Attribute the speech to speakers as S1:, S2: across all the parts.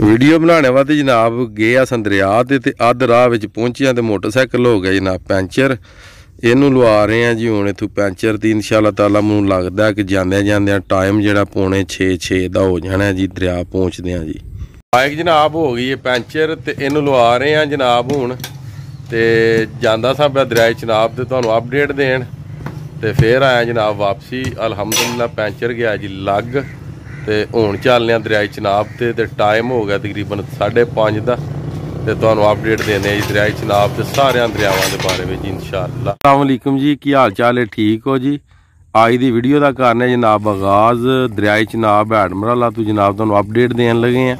S1: video ਬਣਾਉਣ ਵਾਸਤੇ ਜਨਾਬ ਗਏ ਆ ਸੰਦਰਿਆ ਤੇ ਤੇ ਅੱਧ ਰਾਹ ਵਿੱਚ ਪਹੁੰਚਿਆ ਤੇ ਮੋਟਰਸਾਈਕਲ ਹੋ ਗਿਆ ਜਨਾਬ ਪੈਂਚਰ ਇਹਨੂੰ ਲਵਾ ਰਹੇ ਆ ਜੀ ਹੁਣ ਇਥੋਂ ਪੈਂਚਰ ਦੀ ਇਨਸ਼ਾਅੱਲਾ ਤਾਲਾ ਮੈਨੂੰ ਲੱਗਦਾ ਕਿ ਜਾਂਦੇ ਜਾਂਦੇ ਟਾਈਮ ਜਿਹੜਾ ਪੌਣੇ 6 6 ਦਾ ਹੋ ਜਾਣਾ ਜੀ ਦਰਿਆ ਪਹੁੰਚਦੇ ਆ ਜੀ ਬਾਈਕ ਜਨਾਬ ਹੋ ਗਈ ਹੈ ਪੈਂਚਰ ਤੇ ਇਹਨੂੰ ਲਵਾ ਰਹੇ ਆ ਜਨਾਬ ਹੁਣ ਤੇ ਜਾਂਦਾ ਸਾਂ ਪਿਆ ਦਰਿਆ ਜਨਾਬ ਤੇ ਤੁਹਾਨੂੰ ਅਪਡੇਟ ਦੇਣ ਤੇ ਫੇਰ ਆਇਆ ਜਨਾਬ ਵਾਪਸੀ ਅਲਹਮਦੁਲਿਲਾ ਪੈਂਚਰ ਗਿਆ ਜੀ ਲੱਗ ਤੇ ਹੁਣ ਚੱਲਨੇ ਆ ਦਰਿਆਈ ਚਨਾਬ ਤੇ ਤੇ ਟਾਈਮ ਹੋ ਗਿਆ ਤਕਰੀਬਨ 5:30 ਦਾ ਤੇ ਤੁਹਾਨੂੰ ਅਪਡੇਟ ਦੇਣੇ ਆ ਜੀ ਦਰਿਆਈ ਚਨਾਬ ਤੇ ਸਾਰਿਆਂ ਦਰਿਆਵਾਂ ਦੇ ਬਾਰੇ ਵਿੱਚ ਇਨਸ਼ਾਅੱਲਾ ਅਸਲਾਮ ਅਲੈਕਮ ਜੀ ਕੀ ਹਾਲ ਚਾਲ ਹੈ ਠੀਕ ਹੋ ਜੀ ਅੱਜ ਦੀ ਵੀਡੀਓ ਦਾ ਕਾਰਨ ਹੈ ਜਨਾਬ ਆਗਾਜ਼ ਦਰਿਆਈ ਚਨਾਬ ਐਡਮਰਲਾ ਤੋਂ ਜਨਾਬ ਤੁਹਾਨੂੰ ਅਪਡੇਟ ਦੇਣ ਲੱਗੇ ਆ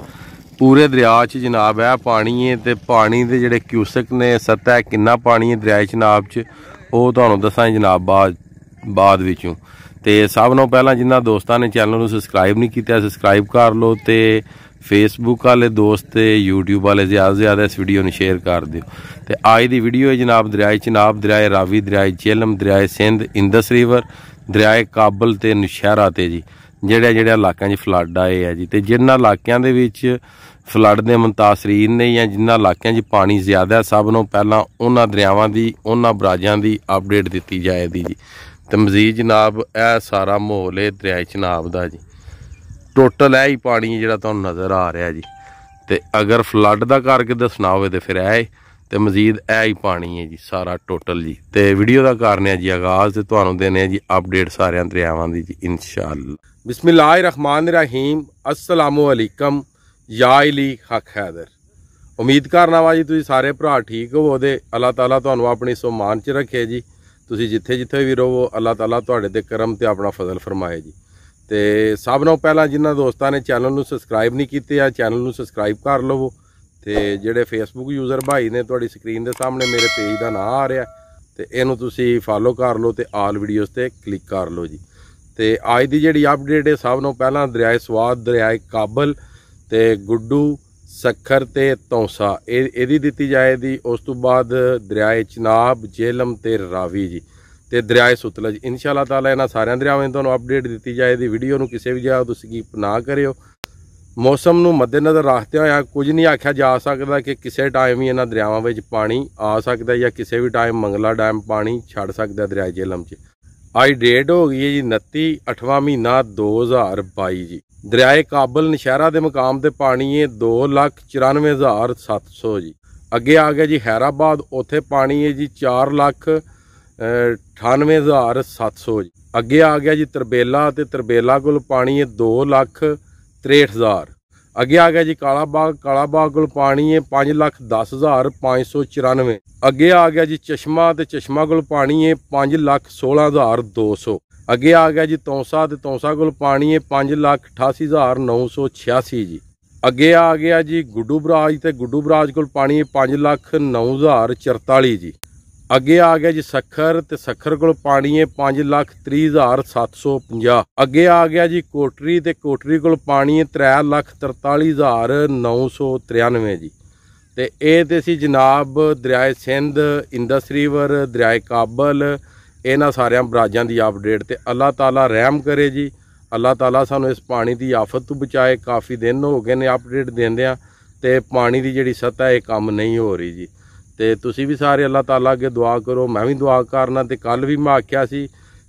S1: ਪੂਰੇ ਦਰਿਆ 'ਚ ਜਨਾਬ ਹੈ ਪਾਣੀ ਹੈ ਤੇ ਪਾਣੀ ਦੇ ਜਿਹੜੇ ਕਿਊਸਕ ਨੇ ਸਤਹ ਕਿੰਨਾ ਪਾਣੀ ਹੈ ਦਰਿਆਈ ਚਨਾਬ 'ਚ ਉਹ ਤੁਹਾਨੂੰ ਦੱਸਾਂ ਜਨਾਬ ਬਾਅਦ ਬਾਅਦ ਵਿੱਚੋਂ ਤੇ ਸਭ ਨੂੰ ਪਹਿਲਾਂ ਜਿਨ੍ਹਾਂ ਦੋਸਤਾਂ ਨੇ ਚੈਨਲ ਨੂੰ ਸਬਸਕ੍ਰਾਈਬ ਨਹੀਂ ਕੀਤਾ ਸਬਸਕ੍ਰਾਈਬ ਕਰ ਲਓ ਤੇ ਫੇਸਬੁੱਕ ਵਾਲੇ ਦੋਸਤ ਤੇ YouTube ਵਾਲੇ ਜ਼ਿਆਦਾ ਜ਼ਿਆਦਾ ਇਸ ਵੀਡੀਓ ਨੂੰ ਸ਼ੇਅਰ ਕਰ ਦਿਓ ਤੇ ਅੱਜ ਦੀ ਵੀਡੀਓ ਹੈ ਜਨਾਬ ਦਰਿਆਏ ਚਨਾਬ ਦਰਿਆਏ ਰਾਵੀ ਦਰਿਆਏ ਜੇਲਮ ਦਰਿਆਏ ਸਿੰਧ ਇੰਦਸ ਰਿਵਰ ਦਰਿਆਏ ਕਾਬਲ ਤੇ ਨਸ਼ਹਿਰਾ ਤੇ ਜੀ ਜਿਹੜੇ ਜਿਹੜੇ ਇਲਾਕਿਆਂ 'ਚ ਫਲੱਡ ਆਏ ਆ ਜੀ ਤੇ ਜਿਨ੍ਹਾਂ ਇਲਾਕਿਆਂ ਦੇ ਵਿੱਚ ਫਲੱਡ ਦੇ ਮੁਤਾਸਰੀਨ ਨੇ ਜਾਂ ਜਿਨ੍ਹਾਂ ਇਲਾਕਿਆਂ 'ਚ ਪਾਣੀ ਜ਼ਿਆਦਾ ਸਭ ਨੂੰ ਪਹਿਲਾਂ ਉਹਨਾਂ ਦਰਿਆਵਾਂ ਦੀ ਉਹਨਾਂ ਬਰਾਜਾਂ ਦੀ ਅਪਡੇਟ ਦਿੱਤੀ ਜਾਏਗੀ ਜੀ ਤੇ ਮਜ਼ੀਦ ਜਨਾਬ ਇਹ ਸਾਰਾ ਮਾਹੌਲ ਹੈ ਦਰਿਆ ਚਨਾਬ ਦਾ ਜੀ ਟੋਟਲ ਹੈ ਹੀ ਪਾਣੀ ਜਿਹੜਾ ਤੁਹਾਨੂੰ ਨਜ਼ਰ ਆ ਰਿਹਾ ਜੀ ਤੇ ਅਗਰ ਫਲੱਡ ਦਾ ਕਰਕੇ ਦੱਸਣਾ ਹੋਵੇ ਤੇ ਫਿਰ ਇਹ ਤੇ ਮਜ਼ੀਦ ਇਹ ਹੀ ਪਾਣੀ ਹੈ ਜੀ ਸਾਰਾ ਟੋਟਲ ਜੀ ਤੇ ਵੀਡੀਓ ਦਾ ਕਾਰਨ ਹੈ ਜੀ ਆਗਾਜ਼ ਤੇ ਤੁਹਾਨੂੰ ਦੇਣੇ ਆ ਜੀ ਅਪਡੇਟ ਸਾਰਿਆਂ ਦਰਿਆਵਾਂ ਦੀ ਜੀ ਇਨਸ਼ਾਅੱਲਾ ਬਿਸਮਿਲ੍ਲਾਹਿਰ ਰਹਿਮਾਨਿਰ ਰਹੀਮ assalamu ਅਲੈਕਮ ਯਾ ਇਲੀ ਹਕ ਹੈਦਰ ਉਮੀਦ ਕਰਨਾ ਵਾ ਜੀ ਤੁਸੀਂ ਸਾਰੇ ਭਰਾ ਠੀਕ ਹੋਵੋ ਉਹਦੇ ਅੱਲਾਹ ਤਾਲਾ ਤੁਹਾਨੂੰ ਆਪਣੀ ਸੁਮਾਨ 'ਚ ਰੱਖੇ ਜੀ ਤੁਸੀਂ ਜਿੱਥੇ ਜਿੱਥੇ ਵੀ ਰਹੋ ਅੱਲਾਹ ਤਾਲਾ ਤੁਹਾਡੇ ਤੇ ਕਰਮ ਤੇ ਆਪਣਾ ਫਜ਼ਲ ਫਰਮਾਏ ਜੀ ਤੇ ਸਭ ਨਾਲੋਂ ਪਹਿਲਾਂ ਜਿਨ੍ਹਾਂ ਦੋਸਤਾਂ ਨੇ ਚੈਨਲ ਨੂੰ ਸਬਸਕ੍ਰਾਈਬ ਨਹੀਂ ਕੀਤੇ ਆ ਚੈਨਲ ਨੂੰ ਸਬਸਕ੍ਰਾਈਬ ਕਰ ਲਵੋ ਤੇ ਜਿਹੜੇ ਫੇਸਬੁੱਕ ਯੂਜ਼ਰ ਭਾਈ ਨੇ ਤੁਹਾਡੀ ਸਕਰੀਨ ਦੇ ਸਾਹਮਣੇ ਮੇਰੇ ਪੇਜ ਦਾ ਨਾਮ ਆ ਰਿਹਾ ਤੇ ਇਹਨੂੰ ਤੁਸੀਂ ਫਾਲੋ ਕਰ ਲਓ ਤੇ ਆਲ ਵੀਡੀਓਜ਼ ਤੇ ਕਲਿੱਕ ਕਰ ਲਓ ਜੀ ਤੇ ਅੱਜ ਦੀ ਜਿਹੜੀ ਅਪਡੇਟ ਹੈ ਸਭ ਨਾਲੋਂ ਪਹਿਲਾਂ ਦਰਿਆਏ ਸਵਾਦ ਦਰਿਆਏ ਕਾਬਲ ਤੇ ਗੁੱਡੂ ਸਖਰ ਤੇ ਤੌਸਾ ਇਹ ਇਹਦੀ ਦਿੱਤੀ ਦੀ ਉਸ ਤੋਂ ਬਾਅਦ ਦਰਿਆਏ ਚਨਾਬ ਜੇਲਮ ਤੇ ਰਾਵੀ ਜੀ ਤੇ ਦਰਿਆਏ ਸੁਤਲਜ ਇਨਸ਼ਾਅੱਲਾ ਤਾਲਾ ਇਹਨਾਂ ਸਾਰਿਆਂ ਦਰਿਆਵਾਂ ਦੀ ਤੁਹਾਨੂੰ ਅਪਡੇਟ ਦਿੱਤੀ ਦੀ ਵੀਡੀਓ ਨੂੰ ਕਿਸੇ ਵੀ ਜਗ੍ਹਾ ਤੁਸੀਂ ਕੀ ਨਾ ਕਰਿਓ ਮੌਸਮ ਨੂੰ ਮੱਦੇਨਜ਼ਰ ਰੱਖਦੇ ਹੋਇਆ ਕੁਝ ਨਹੀਂ ਆਖਿਆ ਜਾ ਸਕਦਾ ਕਿ ਕਿਸੇ ਟਾਈਮ ਹੀ ਇਹਨਾਂ ਦਰਿਆਵਾਂ ਵਿੱਚ ਪਾਣੀ ਆ ਸਕਦਾ ਜਾਂ ਕਿਸੇ ਵੀ ਟਾਈਮ ਮੰਗਲਾ ਡੈਮ ਪਾਣੀ ਛੱਡ ਸਕਦਾ ਦਰਿਆ ਜੇਲਮ 'ਚ ਅੱਜ ਡੇਟ ਹੋ ਗਈ ਹੈ ਜੀ 29 ਅਠਵਾਂ ਮਹੀਨਾ 2022 ਜੀ ਦਰਿਆਏ ਕਾਬਲ ਨਸ਼ਹਿਰਾ ਦੇ ਮਕਾਮ ਤੇ ਪਾਣੀ ਹੈ 294700 ਜੀ ਅੱਗੇ ਆ ਗਿਆ ਜੀ ਹੈਰਾਬਾਦ ਉੱਥੇ ਪਾਣੀ ਹੈ ਜੀ 498700 ਜੀ ਅੱਗੇ ਆ ਗਿਆ ਜੀ ਤਰਬੇਲਾ ਤੇ ਤਰਬੇਲਾ ਕੋਲ ਪਾਣੀ ਹੈ 263000 ਅੱਗੇ ਆ ਗਿਆ ਜੀ ਕਾਲਾ ਬਾਗ ਕਾਲਾ ਬਾਗ ਕੋਲ ਪਾਣੀ ਹੈ 5 ਲੱਖ 10 ਹਜ਼ਾਰ 594 ਅੱਗੇ ਆ ਗਿਆ ਜੀ ਚਸ਼ਮਾ ਤੇ ਚਸ਼ਮਾ ਕੋਲ ਪਾਣੀ ਹੈ 5 ਲੱਖ 16 ਹਜ਼ਾਰ 200 ਅੱਗੇ ਆ ਗਿਆ ਜੀ ਤੌਂਸਾ ਤੇ ਤੌਂਸਾ ਕੋਲ ਪਾਣੀ ਹੈ 5 ਲੱਖ 88 ਹਜ਼ਾਰ 986 ਜੀ ਅੱਗੇ ਆ ਗਿਆ ਜੀ ਗੁੱਡੂ ਬਰਾਜ ਤੇ ਗੁੱਡੂ ਬਰਾਜ ਕੋਲ ਪਾਣੀ ਹੈ 5 ਲੱਖ 9 ਹਜ਼ਾਰ 44 ਜੀ ਅੱਗੇ ਆ ਗਿਆ ਜੀ ਸਖਰ ਤੇ ਸਖਰ ਕੋਲ ਪਾਣੀ ਹੈ 530750 ਅੱਗੇ ਆ ਗਿਆ ਜੀ ਕੋਟਰੀ ਤੇ ਕੋਟਰੀ ਕੋਲ ਪਾਣੀ ਹੈ 3,43,993 ਜੀ ਤੇ ਇਹ ਤੇ ਸੀ ਜਨਾਬ ਦਰਿਆਏ ਸਿੰਧ ਇੰਦਸ ਰਿਵਰ ਦਰਿਆਏ ਕਾਬਲ ਇਹਨਾਂ ਸਾਰਿਆਂ ਬਰਾਜਾਂ ਦੀ ਅਪਡੇਟ ਤੇ ਅੱਲਾਹ ਤਾਲਾ ਰਹਿਮ ਕਰੇ ਜੀ ਅੱਲਾਹ ਤਾਲਾ ਸਾਨੂੰ ਇਸ ਪਾਣੀ ਦੀ ਆਫਤ ਤੋਂ ਬਚਾਏ ਕਾਫੀ ਦਿਨ ਹੋ ਗਏ ਨੇ ਅਪਡੇਟ ਦਿੰਦੇ ਆ ਤੇ ਪਾਣੀ ਦੀ ਜਿਹੜੀ ਸਤਾ ਇਹ ਕੰਮ ਨਹੀਂ ਹੋ ਰਹੀ ਜੀ ਤੇ ਤੁਸੀਂ ਵੀ ਸਾਰੇ ਅੱਲਾਹ ਤਾਲਾ ਅੱਗੇ ਦੁਆ ਕਰੋ ਮੈਂ ਵੀ ਦੁਆ ਕਰਨਾ ਤੇ ਕੱਲ ਵੀ ਮੈਂ ਆਖਿਆ ਸੀ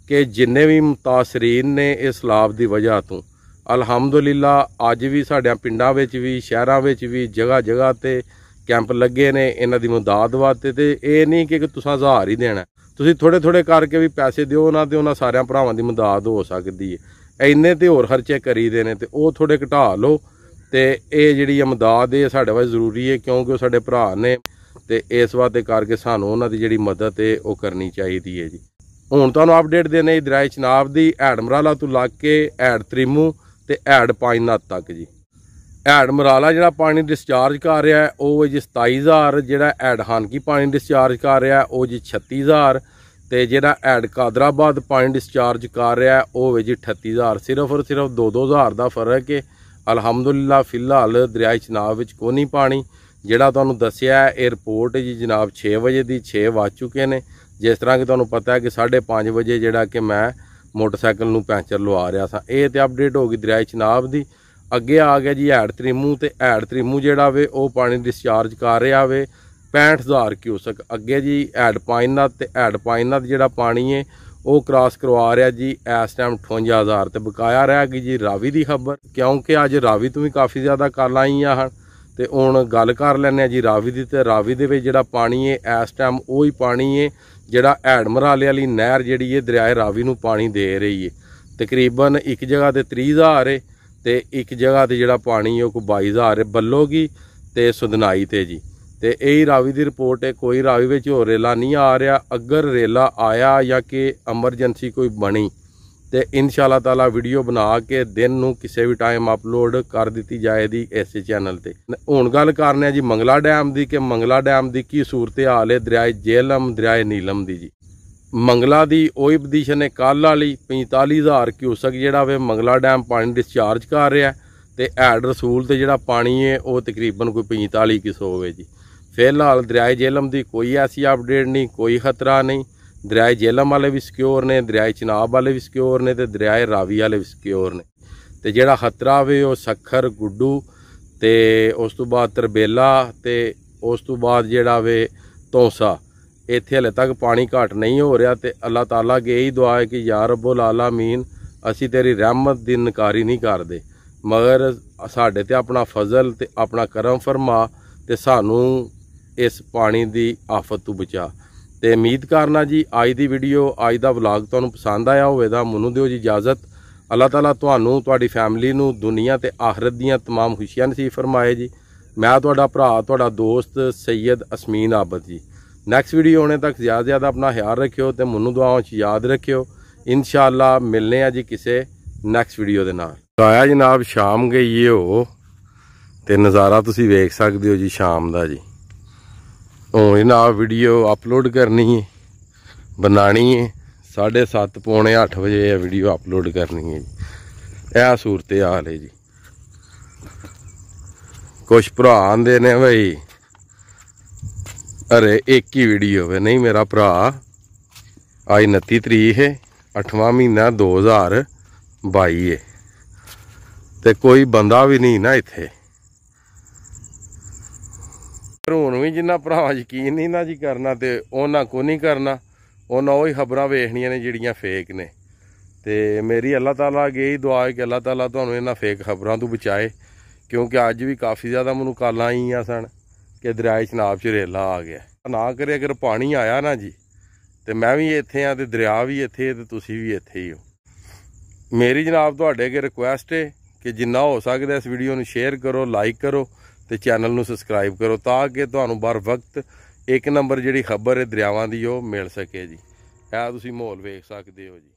S1: ਕਿ ਜਿੰਨੇ ਵੀ ਮੁਤਾਸਰੀਨ ਨੇ ਇਸ ਲਾਭ ਦੀ ਵਜ੍ਹਾ ਤੋਂ ਅਲਹਮਦੁਲਿਲਾ ਅੱਜ ਵੀ ਸਾਡਿਆਂ ਪਿੰਡਾਂ ਵਿੱਚ ਵੀ ਸ਼ਹਿਰਾਂ ਵਿੱਚ ਵੀ ਜਗ੍ਹਾ ਜਗ੍ਹਾ ਤੇ ਕੈਂਪ ਲੱਗੇ ਨੇ ਇਹਨਾਂ ਦੀ ਮਦਦ ਵਾਸਤੇ ਤੇ ਇਹ ਨਹੀਂ ਕਿ ਤੁਸੀਂ ਹਜ਼ਾਰ ਹੀ ਦੇਣਾ ਤੁਸੀਂ ਥੋੜੇ ਥੋੜੇ ਕਰਕੇ ਵੀ ਪੈਸੇ ਦਿਓ ਉਹਨਾਂ ਤੇ ਉਹਨਾਂ ਸਾਰਿਆਂ ਭਰਾਵਾਂ ਦੀ ਮਦਦ ਹੋ ਸਕਦੀ ਹੈ ਇੰਨੇ ਤੇ ਹੋਰ ਖਰਚੇ ਕਰੀਦੇ ਨੇ ਤੇ ਉਹ ਥੋੜੇ ਘਟਾ ਲਓ ਤੇ ਇਹ ਜਿਹੜੀ ਮਦਦ ਇਹ ਸਾਡੇ ਵਾਸਤੇ ਜ਼ਰੂਰੀ ਹੈ ਕਿਉਂਕਿ ਉਹ ਸਾਡੇ ਭਰਾ ਨੇ ਤੇ ਇਸ ਵਾਸਤੇ ਕਰਕੇ ਸਾਨੂੰ ਉਹਨਾਂ ਦੀ ਜਿਹੜੀ ਮਦਦ ਹੈ ਉਹ ਕਰਨੀ ਚਾਹੀਦੀ ਹੈ ਜੀ ਹੁਣ ਤੁਹਾਨੂੰ ਅਪਡੇਟ ਦੇਣੇ ਹੈ ਦਰਾਇ ਚਨਾਬ ਦੀ ਐਡ ਮਰਾਲਾ ਤੋਂ ਲੱਗ ਕੇ ਐਡ ਤ੍ਰਿਮੂ ਤੇ ਐਡ ਪਾਇਨਾ ਤੱਕ ਜੀ ਐਡ ਮਰਾਲਾ ਜਿਹੜਾ ਪਾਣੀ ਡਿਸਚਾਰਜ ਕਰ ਰਿਹਾ ਹੈ ਉਹ ਜੀ 27000 ਜਿਹੜਾ ਐਡ ਹਾਨਕੀ ਪਾਣੀ ਡਿਸਚਾਰਜ ਕਰ ਰਿਹਾ ਉਹ ਜੀ 36000 ਤੇ ਜਿਹੜਾ ਐਡ ਕਾਦਰਾਬਾਦ ਪਾਣੀ ਡਿਸਚਾਰਜ ਕਰ ਰਿਹਾ ਉਹ ਵੇ ਜੀ 38000 ਸਿਰਫ ਔਰ ਸਿਰਫ 2-2000 ਦਾ ਫਰਕ ਹੈ ਅਲਹਮਦੁਲਿਲਾ ਫਿਲਹਾਲ ਦਰਿਆ ਚਨਾਬ ਵਿੱਚ ਕੋਈ ਨਹੀਂ ਪਾਣੀ ਜਿਹੜਾ ਤੁਹਾਨੂੰ ਦੱਸਿਆ ਇਹ ਰਿਪੋਰਟ ਜੀ ਜਨਾਬ 6 ਵਜੇ ਦੀ 6 ਵਜ ਚੁੱਕੇ ਨੇ ਜਿਸ ਤਰ੍ਹਾਂ ਕਿ ਤੁਹਾਨੂੰ ਪਤਾ ਹੈ ਕਿ 5:30 ਵਜੇ ਜਿਹੜਾ ਕਿ ਮੈਂ ਮੋਟਰਸਾਈਕਲ ਨੂੰ ਪੈਂਚਰ ਲਵਾ ਰਿਹਾ ਸਾਂ ਇਹ ਤੇ ਅਪਡੇਟ ਹੋ ਗਈ ਦਰਿਆ ਚਨਾਬ ਦੀ ਅੱਗੇ ਆ ਗਿਆ ਜੀ ਤਰੀ ਤ੍ਰਿਮੂ ਤੇ ਤਰੀ ਤ੍ਰਿਮੂ ਜਿਹੜਾ ਵੇ ਉਹ ਪਾਣੀ ਡਿਸਚਾਰਜ ਕਰ ਰਿਹਾ ਵੇ 65000 ਕਿਊਸਕ ਅੱਗੇ ਜੀ ਹੈੜ ਪਾਇਨਤ ਤੇ ਹੈੜ ਪਾਇਨਤ ਜਿਹੜਾ ਪਾਣੀ ਹੈ ਉਹ ਕ੍ਰਾਸ ਕਰਵਾ ਰਿਹਾ ਜੀ ਇਸ ਟਾਈਮ 58000 ਤੇ ਬਕਾਇਆ ਰਹਿ ਗਈ ਜੀ ਰਾਵੀ ਦੀ ਖਬਰ ਕਿਉਂਕਿ ਅੱਜ ਰਾਵੀ ਤੋਂ ਵੀ ਕਾਫੀ ਜ਼ਿਆਦਾ ਕਾਲਾਂ ਆਈਆਂ ਹਨ ਤੇ ਹੁਣ ਗੱਲ ਕਰ ਲੈਣੇ ਆ ਜੀ ਰਾਵੀ ਦੀ ਤੇ ਰਾਵੀ ਦੇ ਵਿੱਚ ਜਿਹੜਾ ਪਾਣੀ ਏ ਇਸ ਟਾਈਮ ਉਹ ਹੀ ਪਾਣੀ ਏ ਜਿਹੜਾ ਐਡਮਰਾਲੇ ਵਾਲੀ ਨਹਿਰ ਜਿਹੜੀ ਏ ਦਰਿਆਏ ਰਾਵੀ ਨੂੰ ਪਾਣੀ ਦੇ ਰਹੀ ਏ ਤਕਰੀਬਨ ਇੱਕ ਜਗ੍ਹਾ ਤੇ 30000 ਏ ਤੇ ਇੱਕ ਜਗ੍ਹਾ ਤੇ ਜਿਹੜਾ ਪਾਣੀ ਉਹ ਕੋਈ 22000 ਏ ਬੱਲੋਗੀ ਤੇ ਸੁਦਨਾਈ ਤੇ ਜੀ ਤੇ ਇਹ ਰਾਵੀ ਦੀ ਰਿਪੋਰਟ ਏ ਕੋਈ ਰਾਵੀ ਵਿੱਚ ਹੋ ਰੇਲਾ ਨਹੀਂ ਆ ਰਿਹਾ ਅਗਰ ਰੇਲਾ ਆਇਆ ਜਾਂ ਕਿ ਐਮਰਜੈਂਸੀ ਕੋਈ ਬਣੀ ਤੇ ਇਨਸ਼ਾਅੱਲਾ ਤਾਲਾ ਵੀਡੀਓ ਬਣਾ ਕੇ ਦਿਨ ਨੂੰ ਕਿਸੇ ਵੀ ਟਾਈਮ ਅਪਲੋਡ ਕਰ ਦਿੱਤੀ ਜਾਏਗੀ ਐਸੇ ਚੈਨਲ ਤੇ ਹੁਣ ਗੱਲ ਕਰਨੇ ਆ ਜੀ ਮੰਗਲਾ ਡੈਮ ਦੀ ਕਿ ਮੰਗਲਾ ਡੈਮ ਦੀ ਕੀ ਸੂਰਤ ਹਾਲ ਹੈ ਦਰਿਆਏ ਜੇਲਮ ਦਰਿਆਏ ਨੀਲਮ ਦੀ ਜੀ ਮੰਗਲਾ ਦੀ ਉਹੀ ਪੋਜੀਸ਼ਨ ਹੈ ਕੱਲ ਵਾਲੀ 45000 ਕਿਊਸਕ ਜਿਹੜਾ ਵੇ ਮੰਗਲਾ ਡੈਮ ਪਾਣੀ ਡਿਸਚਾਰਜ ਕਰ ਰਿਹਾ ਤੇ ਐਡ ਰਸੂਲ ਤੇ ਜਿਹੜਾ ਪਾਣੀ ਹੈ ਉਹ ਤਕਰੀਬਨ ਕੋਈ 45 ਕਿਸੋ ਹੋਵੇ ਜੀ ਫਿਲਹਾਲ ਦਰਿਆਏ ਜੇਲਮ ਦੀ ਕੋਈ ਐਸੀ ਅਪਡੇਟ ਨਹੀਂ ਕੋਈ ਖਤਰਾ ਨਹੀਂ ਦਰਿਆਏ ਜੇਲਮ ਵਾਲੇ ਵੀ ਸਿਕਿਉਰ ਨੇ ਦਰਿਆਏ ਚਨਾਬ ਵਾਲੇ ਵੀ ਸਿਕਿਉਰ ਨੇ ਤੇ ਦਰਿਆਏ ਰਾਵੀ ਵਾਲੇ ਵੀ ਸਿਕਿਉਰ ਨੇ ਤੇ ਜਿਹੜਾ ਖਤਰਾ ਵੇ ਉਹ ਸਖਰ ਗੁੱਡੂ ਤੇ ਉਸ ਤੋਂ ਬਾਅਦ ਤਰਬੇਲਾ ਤੇ ਉਸ ਤੋਂ ਬਾਅਦ ਜਿਹੜਾ ਵੇ ਤੋਸਾ ਇੱਥੇ ਹਲੇ ਤੱਕ ਪਾਣੀ ਘਟ ਨਹੀਂ ਹੋ ਰਿਹਾ ਤੇ ਅੱਲਾਹ ਤਾਲਾ ਕੇ ਇਹੀ ਦੁਆ ਹੈ ਕਿ ਯਾ ਰੱਬੁਲ ਆਲਾਮੀਨ ਅਸੀਂ ਤੇਰੀ ਰਹਿਮਤ ਦੀ ਨਕਾਰੀ ਨਹੀਂ ਕਰਦੇ ਮਗਰ ਸਾਡੇ ਤੇ ਆਪਣਾ ਫਜ਼ਲ ਤੇ ਆਪਣਾ ਕਰਮ ਫਰਮਾ ਤੇ ਸਾਨੂੰ ਇਸ ਪਾਣੀ ਦੀ ਆਫਤ ਤੋਂ ਬਚਾ ਤੇ ਉਮੀਦ ਕਰਨਾ ਜੀ ਅੱਜ ਦੀ ਵੀਡੀਓ ਅੱਜ ਦਾ ਵਲੌਗ ਤੁਹਾਨੂੰ ਪਸੰਦ ਆਇਆ ਹੋਵੇ ਤਾਂ ਮੈਨੂੰ ਦਿਓ ਜੀ ਇਜਾਜ਼ਤ ਅੱਲਾਹ ਤਾਲਾ ਤੁਹਾਨੂੰ ਤੁਹਾਡੀ ਫੈਮਿਲੀ ਨੂੰ ਦੁਨੀਆ ਤੇ ਆਖਰਤ ਦੀਆਂ तमाम ਖੁਸ਼ੀਆਂ ਨਸੀਬ ਫਰਮਾਏ ਜੀ ਮੈਂ ਤੁਹਾਡਾ ਭਰਾ ਤੁਹਾਡਾ ਦੋਸਤ ਸੈਦ ਅਸਮੀਨ ਆਬਦ ਜੀ ਨੈਕਸਟ ਵੀਡੀਓ ਹੋਣੇ ਤੱਕ ਜ਼ਿਆਦਾ ਜ਼ਿਆਦਾ ਆਪਣਾ ਖਿਆਲ ਰੱਖਿਓ ਤੇ ਮੈਨੂੰ ਦੁਆਵਾਂ 'ਚ ਯਾਦ ਰੱਖਿਓ ਇਨਸ਼ਾਅੱਲਾ ਮਿਲਨੇ ਆ ਜੀ ਕਿਸੇ ਨੈਕਸਟ ਵੀਡੀਓ ਦੇ ਨਾਲ ਆਇਆ ਜਨਾਬ ਸ਼ਾਮ ਗਈ ਹੋ ਤੇ ਨਜ਼ਾਰਾ ਤੁਸੀਂ ਵੇਖ ਸਕਦੇ ਹੋ ਜੀ ਸ਼ਾਮ ਦਾ ਜੀ ਉਹ ਇਹਨਾਂ ਵੀਡੀਓ ਅਪਲੋਡ ਕਰਨੀ ਹੈ ਬਣਾਣੀ ਹੈ 7:30 ਪੌਣੇ 8 ਵਜੇ ਇਹ ਵੀਡੀਓ ਅਪਲੋਡ ਕਰਨੀ ਹੈ ਜੀ ਇਹ ਸੂਰਤ ਹਾਲ ਹੈ ਜੀ ਕੁਝ ਭਰਾ ਆਂਦੇ ਨੇ ਭਾਈ ਅਰੇ ਇੱਕ ਹੀ ਵੀਡੀਓ ਹੈ ਨਹੀਂ ਮੇਰਾ ਭਰਾ ਆਈ 29 ਤਰੀਕ ਹੈ 8ਵਾਂ ਮਹੀਨਾ 2022 ਹੈ ਤੇ ਕੋਈ ਬੰਦਾ ਵੀ ਨਹੀਂ ਨਾ ਇੱਥੇ ਭਰੂਣ ਵੀ ਜਿੰਨਾ ਭਰਾਵਾਂ ਯਕੀਨ ਨਹੀਂ ਨਾ ਜੀ ਕਰਨਾ ਤੇ ਉਹਨਾਂ ਕੋ ਨਹੀਂ ਕਰਨਾ ਉਹਨਾਂ ਉਹ ਹੀ ਖਬਰਾਂ ਵੇਖਣੀਆਂ ਨੇ ਜਿਹੜੀਆਂ ਫੇਕ ਨੇ ਤੇ ਮੇਰੀ ਅੱਲਾਹ ਤਾਲਾ ਅਗੇ ਹੀ ਦੁਆ ਹੈ ਕਿ ਅੱਲਾਹ ਤਾਲਾ ਤੁਹਾਨੂੰ ਇਹਨਾਂ ਫੇਕ ਖਬਰਾਂ ਤੋਂ ਬਚਾਏ ਕਿਉਂਕਿ ਅੱਜ ਵੀ ਕਾਫੀ ਜ਼ਿਆਦਾ ਮੈਨੂੰ ਕਾਲਾਂ ਆਈਆਂ ਸਨ ਕਿ ਦਰਿਆ ਸ਼ਨਾਬ 'ਚ ਰੇਲਾ ਆ ਗਿਆ ਨਾ ਕਰੇ ਅਗਰ ਪਾਣੀ ਆਇਆ ਨਾ ਜੀ ਤੇ ਮੈਂ ਵੀ ਇੱਥੇ ਆ ਤੇ ਦਰਿਆ ਵੀ ਇੱਥੇ ਤੇ ਤੁਸੀਂ ਵੀ ਇੱਥੇ ਹੀ ਹੋ ਮੇਰੀ ਜਨਾਬ ਤੁਹਾਡੇ ਅੱਗੇ ਰਿਕੁਐਸਟ ਹੈ ਕਿ ਜਿੰਨਾ ਹੋ ਸਕਦਾ ਇਸ ਵੀਡੀਓ ਨੂੰ ਸ਼ੇਅਰ ਕਰੋ ਲਾਈਕ ਕਰੋ ਤੇ ਚੈਨਲ ਨੂੰ ਸਬਸਕ੍ਰਾਈਬ ਕਰੋ ਤਾਂ ਕਿ ਤੁਹਾਨੂੰ ਬਰ ਵਕਤ ਇੱਕ ਨੰਬਰ ਜਿਹੜੀ ਖਬਰ ਹੈ ਦਰਿਆਵਾਂ ਦੀ ਉਹ ਮਿਲ ਸਕੇ ਜੀ ਇਹ ਤੁਸੀਂ ਮਾਹੌਲ ਵੇਖ ਸਕਦੇ ਹੋ ਜੀ